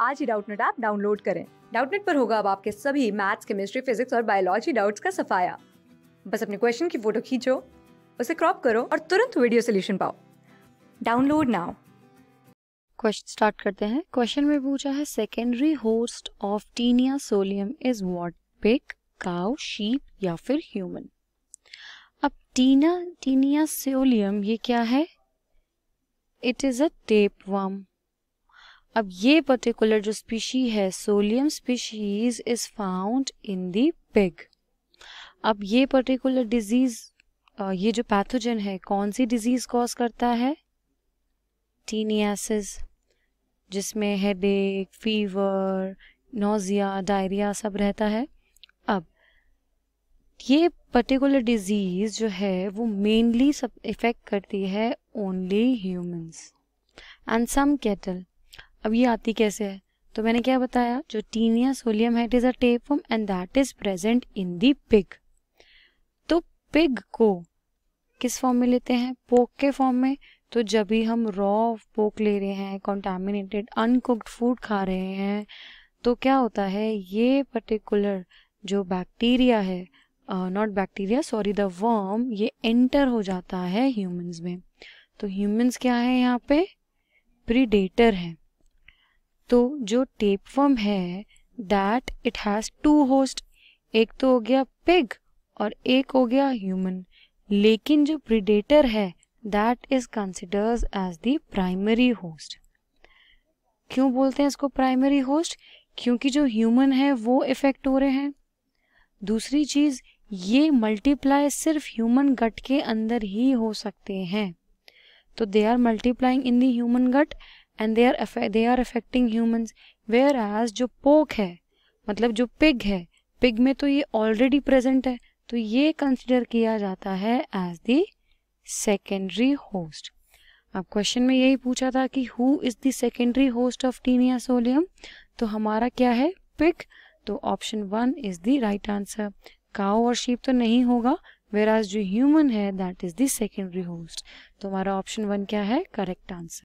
आज ही Doubtnut app download करें डाउटनेट पर होगा अब आपके सभी मैथ्स केमिस्ट्री फिजिक्स और बायोलॉजी डाउट्स का सफाया बस अपने क्वेश्चन की फोटो खींचो उसे क्रॉप करो और तुरंत वीडियो सोल्यूशन पाओ डाउनलोड नाउ क्वेश्चन स्टार्ट करते हैं क्वेश्चन में पूछा है secondary host of Taenia solium is what pig cow sheep या फिर ह्यूमन अब टीना टीनिया सोलियम ये क्या है it is a tapeworm अब ये पर्टिकुलर जो स्पीशी है solium species is found in the pig अब ये पर्टिकुलर डिजीज ये जो पैथोजन है कौन सी डिजीज कॉज करता है टीनियासिस जिसमें हेडेक फीवर नोजिया डायरिया सब रहता है अब ये पर्टिकुलर डिजीज जो है वो मेनली सब इफेक्ट करती है only humans and some cattle अब ये आती कैसे है तो मैंने क्या बताया जो Taenia solium it is a tape form and that is present in the pig तो पिग को किस फॉर्म में लेते हैं पोक के फॉर्म में तो जब भी हम रॉ पोक ले रहे हैं कॉन्टामिनेटेड अनकुक्ड फूड खा रहे हैं तो क्या होता है ये पर्टिकुलर जो बैक्टीरिया है not bacteria sorry the worm ये एंटर हो जाता है ह्यूमंस में तो ह्यूमंस क्या है यहाँ पे प्रीडेटर है तो जो टेप फॉर्म है that it has two host एक तो हो गया पिग और एक हो गया ह्यूमन लेकिन जो प्रिडेटर है that is considers as the primary host क्यों बोलते हैं इसको प्राइमरी होस्ट क्योंकि जो ह्यूमन है वो इफेक्ट हो रहे हैं दूसरी चीज़ ये मल्टीप्लाई सिर्फ ह्यूमन गट के अंदर ही हो सकते हैं तो they are multiplying in the human gut and they are they are affecting humans whereas जो पोक है मतलब जो पिग है पिग में तो ये ऑलरेडी प्रेजेंट है तो ये कंसिडर किया जाता है एज दी सेकेंडरी होस्ट अब क्वेश्चन में यही पूछा था कि who is the secondary host of Taenia solium तो हमारा क्या है पिग तो option one is the right answer cow और शीप तो नहीं होगा वेराज जो ह्यूमन है that is the secondary host तो हमारा ऑप्शन वन क्या है करेक्ट आंसर